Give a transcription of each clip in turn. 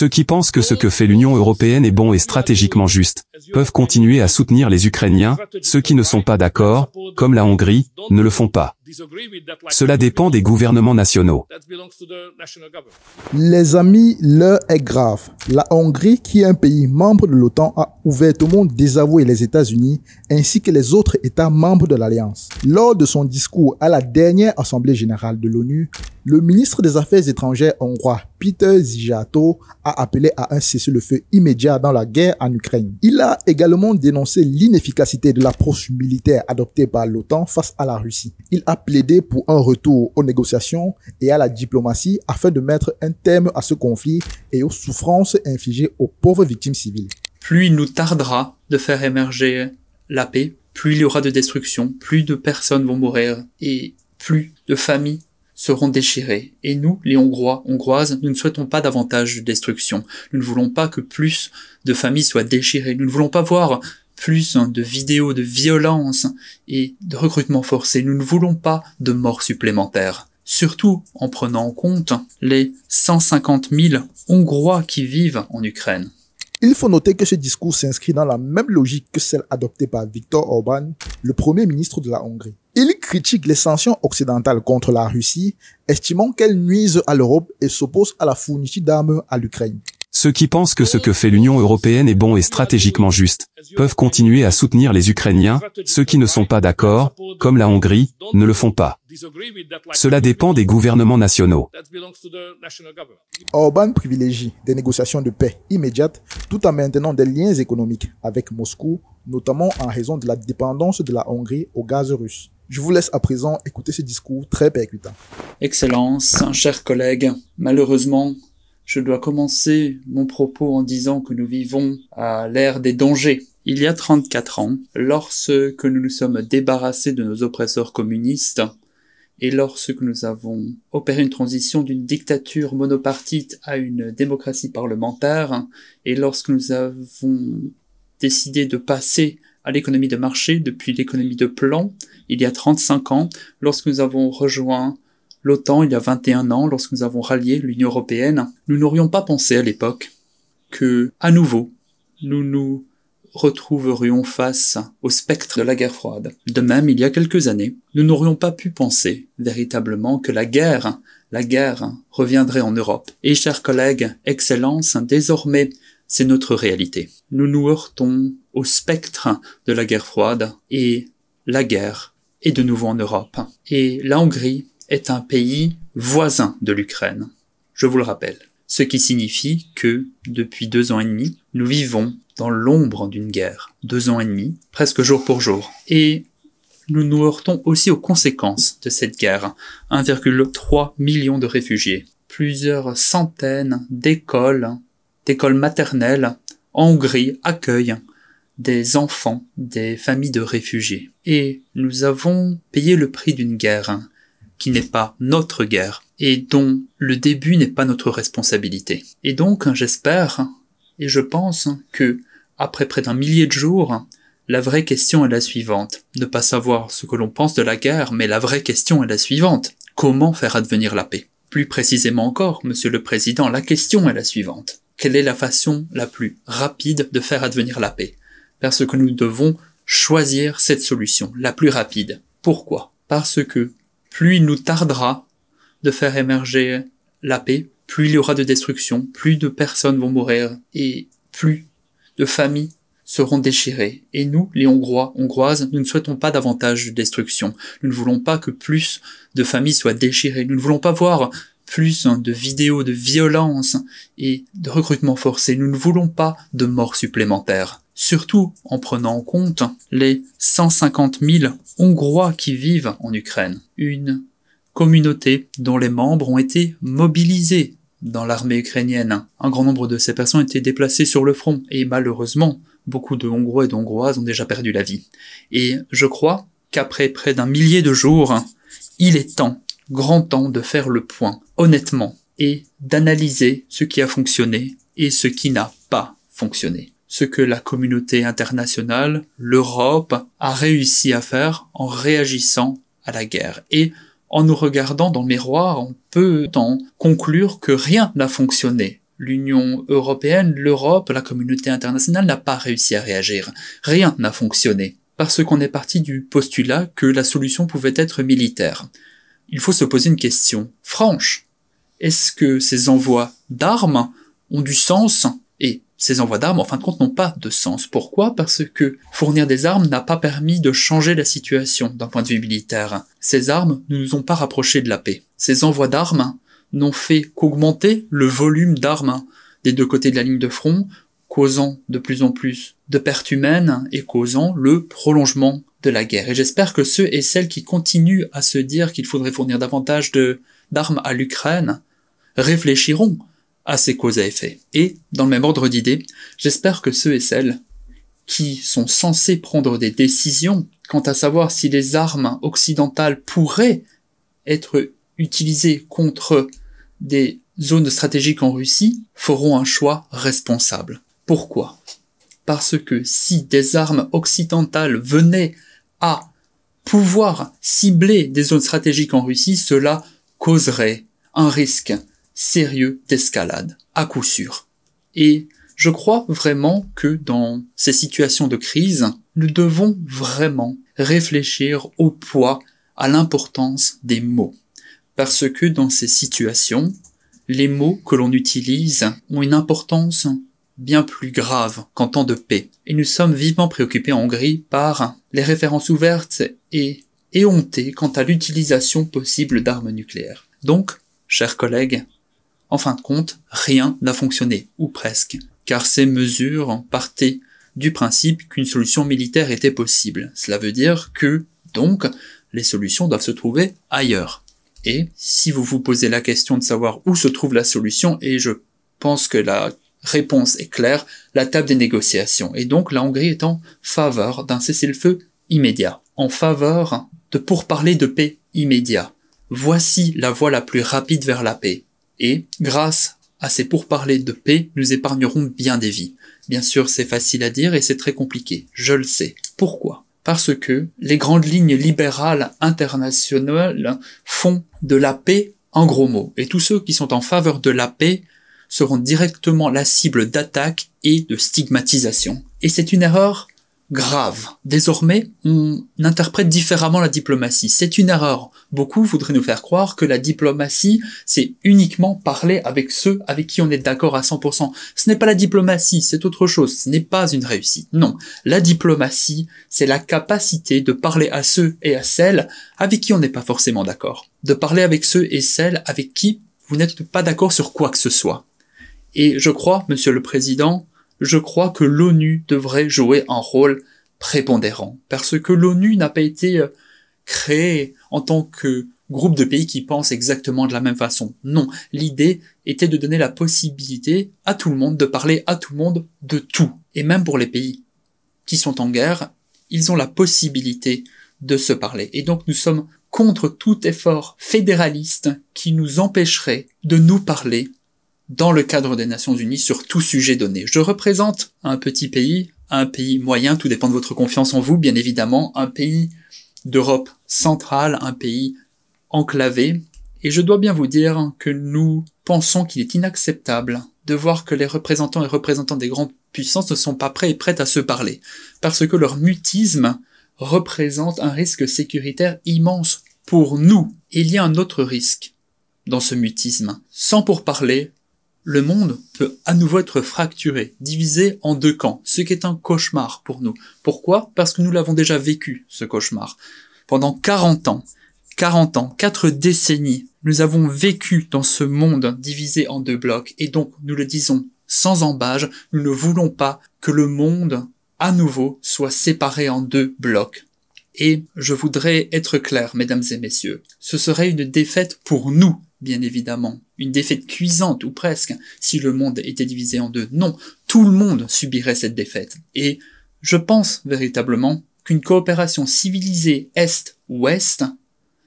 Ceux qui pensent que ce que fait l'Union européenne est bon et stratégiquement juste, peuvent continuer à soutenir les Ukrainiens, ceux qui ne sont pas d'accord, comme la Hongrie, ne le font pas. Cela dépend des gouvernements nationaux. Les amis, l'heure est grave. La Hongrie, qui est un pays membre de l'OTAN, a ouvertement désavoué les États-Unis ainsi que les autres États membres de l'Alliance. Lors de son discours à la dernière Assemblée générale de l'ONU, le ministre des Affaires étrangères hongrois, Peter Zijato, a appelé à un cessez-le-feu immédiat dans la guerre en Ukraine. Il a également dénoncé l'inefficacité de l'approche militaire adoptée par l'OTAN face à la Russie. Il a plaidé pour un retour aux négociations et à la diplomatie afin de mettre un terme à ce conflit et aux souffrances infligées aux pauvres victimes civiles. Plus il nous tardera de faire émerger la paix, plus il y aura de destruction, plus de personnes vont mourir et plus de familles seront déchirés. Et nous, les Hongrois, Hongroises, nous ne souhaitons pas davantage de destruction. Nous ne voulons pas que plus de familles soient déchirées. Nous ne voulons pas voir plus de vidéos de violence et de recrutement forcé. Nous ne voulons pas de morts supplémentaires. Surtout en prenant en compte les 150 000 Hongrois qui vivent en Ukraine. Il faut noter que ce discours s'inscrit dans la même logique que celle adoptée par Viktor Orban, le premier ministre de la Hongrie. Il critique les sanctions occidentales contre la Russie, estimant qu'elles nuisent à l'Europe et s'oppose à la fourniture d'armes à l'Ukraine. Ceux qui pensent que ce que fait l'Union européenne est bon et stratégiquement juste, peuvent continuer à soutenir les Ukrainiens, ceux qui ne sont pas d'accord, comme la Hongrie, ne le font pas. Cela dépend des gouvernements nationaux. Orban privilégie des négociations de paix immédiates tout en maintenant des liens économiques avec Moscou, notamment en raison de la dépendance de la Hongrie au gaz russe. Je vous laisse à présent écouter ce discours très percutant. Excellence, chers collègues, malheureusement, je dois commencer mon propos en disant que nous vivons à l'ère des dangers. Il y a 34 ans, lorsque nous nous sommes débarrassés de nos oppresseurs communistes, et lorsque nous avons opéré une transition d'une dictature monopartite à une démocratie parlementaire, et lorsque nous avons décidé de passer à l'économie de marché depuis l'économie de plan il y a 35 ans, lorsque nous avons rejoint l'OTAN il y a 21 ans, lorsque nous avons rallié l'Union européenne. Nous n'aurions pas pensé à l'époque que, à nouveau, nous nous retrouverions face au spectre de la guerre froide. De même, il y a quelques années, nous n'aurions pas pu penser véritablement que la guerre, la guerre reviendrait en Europe. Et chers collègues, Excellence, désormais, c'est notre réalité. Nous nous heurtons au spectre de la guerre froide et la guerre est de nouveau en Europe. Et la Hongrie est un pays voisin de l'Ukraine. Je vous le rappelle. Ce qui signifie que, depuis deux ans et demi, nous vivons dans l'ombre d'une guerre. Deux ans et demi, presque jour pour jour. Et nous nous heurtons aussi aux conséquences de cette guerre. 1,3 million de réfugiés, plusieurs centaines d'écoles école maternelle, en Hongrie accueille des enfants des familles de réfugiés. Et nous avons payé le prix d'une guerre hein, qui n'est pas notre guerre et dont le début n'est pas notre responsabilité. Et donc, j'espère et je pense que, après près d'un millier de jours, la vraie question est la suivante. Ne pas savoir ce que l'on pense de la guerre, mais la vraie question est la suivante. Comment faire advenir la paix Plus précisément encore, Monsieur le Président, la question est la suivante quelle est la façon la plus rapide de faire advenir la paix. Parce que nous devons choisir cette solution, la plus rapide. Pourquoi Parce que plus il nous tardera de faire émerger la paix, plus il y aura de destruction, plus de personnes vont mourir et plus de familles seront déchirées. Et nous, les Hongrois, Hongroises, nous ne souhaitons pas davantage de destruction. Nous ne voulons pas que plus de familles soient déchirées. Nous ne voulons pas voir plus hein, de vidéos de violence et de recrutement forcé. Nous ne voulons pas de morts supplémentaires. Surtout en prenant en compte les 150 000 Hongrois qui vivent en Ukraine. Une communauté dont les membres ont été mobilisés dans l'armée ukrainienne. Un grand nombre de ces personnes étaient déplacées sur le front et malheureusement, beaucoup de Hongrois et d'Hongroises ont déjà perdu la vie. Et je crois qu'après près d'un millier de jours, il est temps grand temps de faire le point, honnêtement, et d'analyser ce qui a fonctionné et ce qui n'a pas fonctionné. Ce que la communauté internationale, l'Europe, a réussi à faire en réagissant à la guerre. Et en nous regardant dans le miroir, on peut en conclure que rien n'a fonctionné. L'Union européenne, l'Europe, la communauté internationale n'a pas réussi à réagir. Rien n'a fonctionné. Parce qu'on est parti du postulat que la solution pouvait être militaire il faut se poser une question franche. Est-ce que ces envois d'armes ont du sens Et ces envois d'armes, en fin de compte, n'ont pas de sens. Pourquoi Parce que fournir des armes n'a pas permis de changer la situation d'un point de vue militaire. Ces armes ne nous ont pas rapprochés de la paix. Ces envois d'armes n'ont fait qu'augmenter le volume d'armes des deux côtés de la ligne de front, causant de plus en plus de pertes humaines et causant le prolongement de la guerre. Et j'espère que ceux et celles qui continuent à se dire qu'il faudrait fournir davantage d'armes à l'Ukraine réfléchiront à ces causes à effet. Et, dans le même ordre d'idée, j'espère que ceux et celles qui sont censés prendre des décisions quant à savoir si les armes occidentales pourraient être utilisées contre des zones stratégiques en Russie feront un choix responsable. Pourquoi Parce que si des armes occidentales venaient à pouvoir cibler des zones stratégiques en Russie, cela causerait un risque sérieux d'escalade, à coup sûr. Et je crois vraiment que dans ces situations de crise, nous devons vraiment réfléchir au poids, à l'importance des mots. Parce que dans ces situations, les mots que l'on utilise ont une importance bien plus grave qu'en temps de paix. Et nous sommes vivement préoccupés en Hongrie par les références ouvertes et éhontées quant à l'utilisation possible d'armes nucléaires. Donc, chers collègues, en fin de compte, rien n'a fonctionné, ou presque, car ces mesures partaient du principe qu'une solution militaire était possible. Cela veut dire que, donc, les solutions doivent se trouver ailleurs. Et si vous vous posez la question de savoir où se trouve la solution, et je pense que la réponse est claire, la table des négociations. Et donc la Hongrie est en faveur d'un cessez-le-feu immédiat, en faveur de pourparlers de paix immédiat. Voici la voie la plus rapide vers la paix. Et, grâce à ces pourparlers de paix, nous épargnerons bien des vies. Bien sûr, c'est facile à dire et c'est très compliqué. Je le sais. Pourquoi? Parce que les grandes lignes libérales internationales font de la paix en gros mots. Et tous ceux qui sont en faveur de la paix seront directement la cible d'attaques et de stigmatisation. Et c'est une erreur grave. Désormais, on interprète différemment la diplomatie. C'est une erreur. Beaucoup voudraient nous faire croire que la diplomatie, c'est uniquement parler avec ceux avec qui on est d'accord à 100%. Ce n'est pas la diplomatie, c'est autre chose. Ce n'est pas une réussite. Non. La diplomatie, c'est la capacité de parler à ceux et à celles avec qui on n'est pas forcément d'accord. De parler avec ceux et celles avec qui vous n'êtes pas d'accord sur quoi que ce soit. Et je crois, Monsieur le Président, je crois que l'ONU devrait jouer un rôle prépondérant, parce que l'ONU n'a pas été euh, créée en tant que groupe de pays qui pensent exactement de la même façon. Non, l'idée était de donner la possibilité à tout le monde de parler à tout le monde de tout. Et même pour les pays qui sont en guerre, ils ont la possibilité de se parler. Et donc nous sommes contre tout effort fédéraliste qui nous empêcherait de nous parler dans le cadre des Nations Unies sur tout sujet donné. Je représente un petit pays, un pays moyen, tout dépend de votre confiance en vous, bien évidemment, un pays d'Europe centrale, un pays enclavé, et je dois bien vous dire que nous pensons qu'il est inacceptable de voir que les représentants et représentants des grandes puissances ne sont pas prêts et prêtes à se parler, parce que leur mutisme représente un risque sécuritaire immense pour nous. il y a un autre risque dans ce mutisme. Sans pour parler le monde peut à nouveau être fracturé, divisé en deux camps, ce qui est un cauchemar pour nous. Pourquoi Parce que nous l'avons déjà vécu, ce cauchemar. Pendant 40 ans, 40 ans, 4 décennies, nous avons vécu dans ce monde divisé en deux blocs, et donc nous le disons sans embâge, nous ne voulons pas que le monde, à nouveau, soit séparé en deux blocs. Et je voudrais être clair, mesdames et messieurs, ce serait une défaite pour nous bien évidemment. Une défaite cuisante, ou presque, si le monde était divisé en deux. Non, tout le monde subirait cette défaite. Et je pense véritablement qu'une coopération civilisée Est-Ouest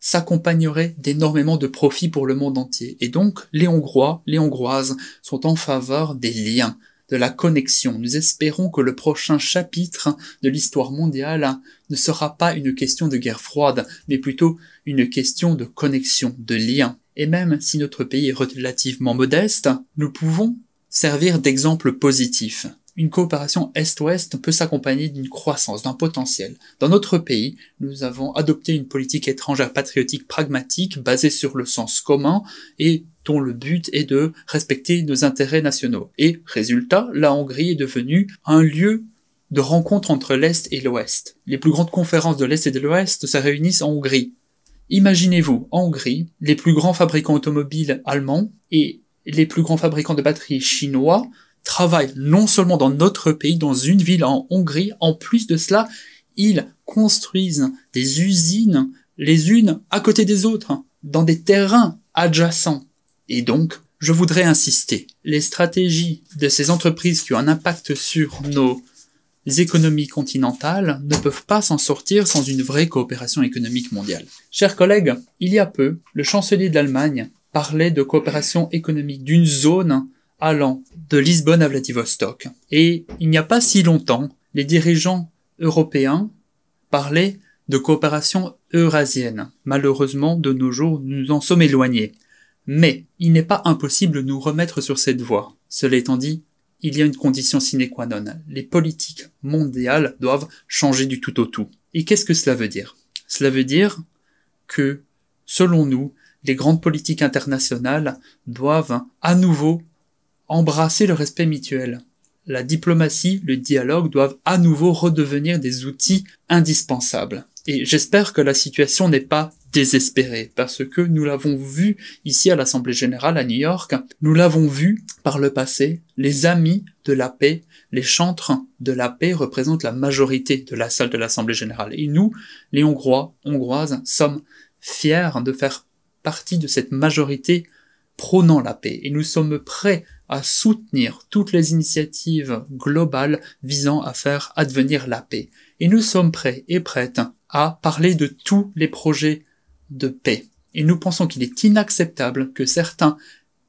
s'accompagnerait d'énormément de profits pour le monde entier. Et donc, les Hongrois, les Hongroises sont en faveur des liens, de la connexion. Nous espérons que le prochain chapitre de l'histoire mondiale ne sera pas une question de guerre froide, mais plutôt une question de connexion, de liens et même si notre pays est relativement modeste, nous pouvons servir d'exemple positif. Une coopération Est-Ouest peut s'accompagner d'une croissance, d'un potentiel. Dans notre pays, nous avons adopté une politique étrangère patriotique pragmatique basée sur le sens commun et dont le but est de respecter nos intérêts nationaux. Et résultat, la Hongrie est devenue un lieu de rencontre entre l'Est et l'Ouest. Les plus grandes conférences de l'Est et de l'Ouest se réunissent en Hongrie. Imaginez-vous, en Hongrie, les plus grands fabricants automobiles allemands et les plus grands fabricants de batteries chinois travaillent non seulement dans notre pays, dans une ville en Hongrie, en plus de cela, ils construisent des usines les unes à côté des autres, dans des terrains adjacents. Et donc, je voudrais insister, les stratégies de ces entreprises qui ont un impact sur nos les économies continentales ne peuvent pas s'en sortir sans une vraie coopération économique mondiale. Chers collègues, il y a peu, le chancelier de l'Allemagne parlait de coopération économique d'une zone allant de Lisbonne à Vladivostok. Et il n'y a pas si longtemps, les dirigeants européens parlaient de coopération eurasienne. Malheureusement, de nos jours, nous en sommes éloignés. Mais il n'est pas impossible de nous remettre sur cette voie. Cela étant dit, il y a une condition sine qua non. Les politiques mondiales doivent changer du tout au tout. Et qu'est-ce que cela veut dire Cela veut dire que, selon nous, les grandes politiques internationales doivent à nouveau embrasser le respect mutuel. La diplomatie, le dialogue doivent à nouveau redevenir des outils indispensables. Et j'espère que la situation n'est pas désespéré parce que nous l'avons vu ici à l'Assemblée générale à New York, nous l'avons vu par le passé, les amis de la paix, les chantres de la paix représentent la majorité de la salle de l'Assemblée générale. Et nous, les Hongrois, Hongroises, sommes fiers de faire partie de cette majorité prônant la paix. Et nous sommes prêts à soutenir toutes les initiatives globales visant à faire advenir la paix. Et nous sommes prêts et prêtes à parler de tous les projets de paix. Et nous pensons qu'il est inacceptable que certains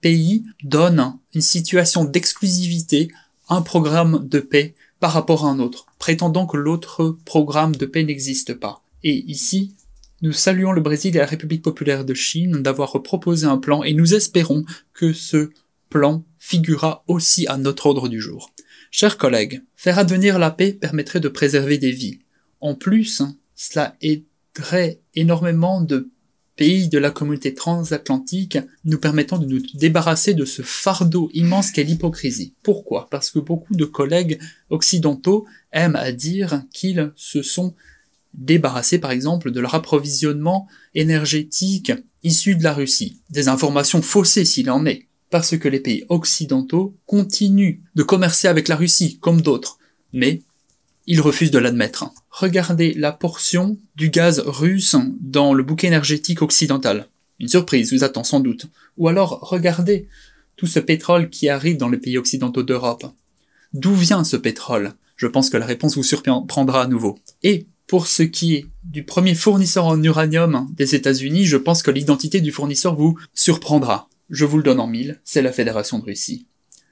pays donnent une situation d'exclusivité un programme de paix par rapport à un autre, prétendant que l'autre programme de paix n'existe pas. Et ici, nous saluons le Brésil et la République populaire de Chine d'avoir proposé un plan et nous espérons que ce plan figurera aussi à notre ordre du jour. Chers collègues, faire advenir la paix permettrait de préserver des vies. En plus, cela est très énormément de pays de la communauté transatlantique, nous permettant de nous débarrasser de ce fardeau immense qu'est l'hypocrisie. Pourquoi Parce que beaucoup de collègues occidentaux aiment à dire qu'ils se sont débarrassés par exemple de leur approvisionnement énergétique issu de la Russie. Des informations faussées s'il en est, parce que les pays occidentaux continuent de commercer avec la Russie comme d'autres, mais il refuse de l'admettre. Regardez la portion du gaz russe dans le bouquet énergétique occidental. Une surprise vous attend sans doute. Ou alors regardez tout ce pétrole qui arrive dans les pays occidentaux d'Europe. D'où vient ce pétrole Je pense que la réponse vous surprendra à nouveau. Et pour ce qui est du premier fournisseur en uranium des États-Unis, je pense que l'identité du fournisseur vous surprendra. Je vous le donne en mille, c'est la Fédération de Russie.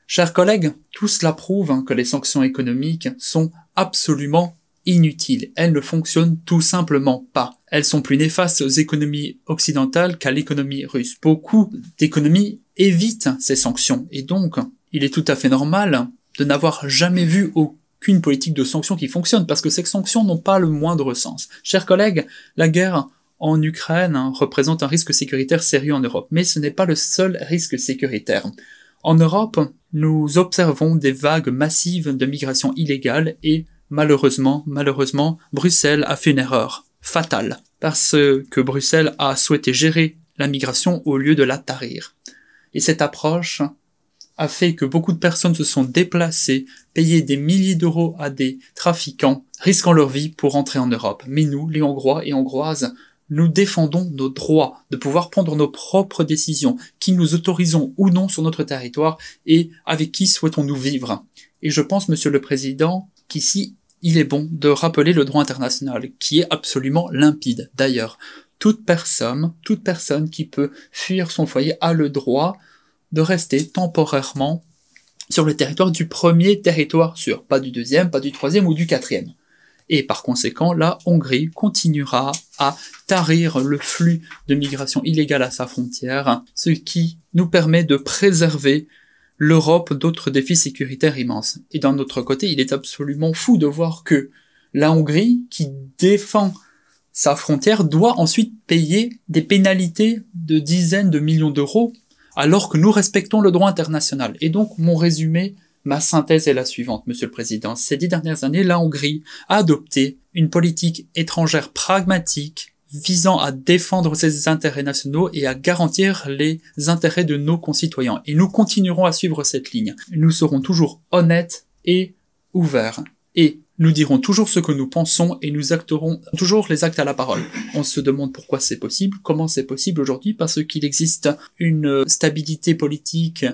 Chers collègues, tout cela prouve que les sanctions économiques sont absolument inutiles. Elles ne fonctionnent tout simplement pas. Elles sont plus néfastes aux économies occidentales qu'à l'économie russe. Beaucoup d'économies évitent ces sanctions et donc il est tout à fait normal de n'avoir jamais vu aucune politique de sanctions qui fonctionne parce que ces sanctions n'ont pas le moindre sens. Chers collègues, la guerre en Ukraine hein, représente un risque sécuritaire sérieux en Europe, mais ce n'est pas le seul risque sécuritaire. En Europe, nous observons des vagues massives de migration illégale et, malheureusement, malheureusement, Bruxelles a fait une erreur fatale, parce que Bruxelles a souhaité gérer la migration au lieu de la tarir. Et cette approche a fait que beaucoup de personnes se sont déplacées, payées des milliers d'euros à des trafiquants, risquant leur vie pour entrer en Europe. Mais nous, les Hongrois et Hongroises, nous défendons nos droits de pouvoir prendre nos propres décisions, qui nous autorisons ou non sur notre territoire et avec qui souhaitons-nous vivre. Et je pense, Monsieur le Président, qu'ici, il est bon de rappeler le droit international, qui est absolument limpide. D'ailleurs, toute personne, toute personne qui peut fuir son foyer a le droit de rester temporairement sur le territoire du premier territoire sûr, pas du deuxième, pas du troisième ou du quatrième. Et par conséquent, la Hongrie continuera à tarir le flux de migration illégale à sa frontière, ce qui nous permet de préserver l'Europe d'autres défis sécuritaires immenses. Et d'un autre côté, il est absolument fou de voir que la Hongrie, qui défend sa frontière, doit ensuite payer des pénalités de dizaines de millions d'euros alors que nous respectons le droit international. Et donc mon résumé Ma synthèse est la suivante, Monsieur le Président. Ces dix dernières années, la Hongrie a adopté une politique étrangère pragmatique visant à défendre ses intérêts nationaux et à garantir les intérêts de nos concitoyens. Et nous continuerons à suivre cette ligne. Nous serons toujours honnêtes et ouverts. Et nous dirons toujours ce que nous pensons et nous acterons toujours les actes à la parole. On se demande pourquoi c'est possible, comment c'est possible aujourd'hui, parce qu'il existe une stabilité politique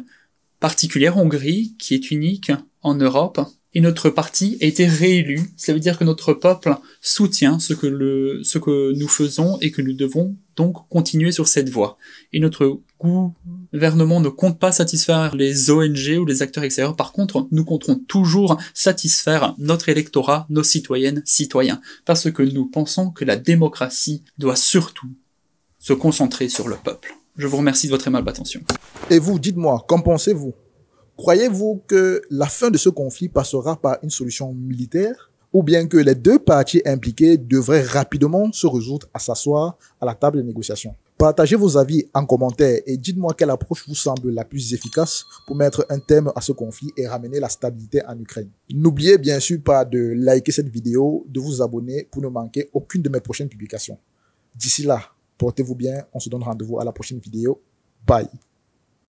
particulière Hongrie qui est unique en Europe. Et notre parti a été réélu. Cela veut dire que notre peuple soutient ce que, le, ce que nous faisons et que nous devons donc continuer sur cette voie. Et notre gouvernement ne compte pas satisfaire les ONG ou les acteurs extérieurs. Par contre, nous compterons toujours satisfaire notre électorat, nos citoyennes, citoyens. Parce que nous pensons que la démocratie doit surtout se concentrer sur le peuple. Je vous remercie de votre aimable attention. Et vous, dites-moi, qu'en pensez-vous Croyez-vous que la fin de ce conflit passera par une solution militaire ou bien que les deux parties impliquées devraient rapidement se résoudre à s'asseoir à la table des négociation Partagez vos avis en commentaire et dites-moi quelle approche vous semble la plus efficace pour mettre un terme à ce conflit et ramener la stabilité en Ukraine. N'oubliez bien sûr pas de liker cette vidéo, de vous abonner pour ne manquer aucune de mes prochaines publications. D'ici là, Portez-vous bien. On se donne rendez-vous à la prochaine vidéo. Bye.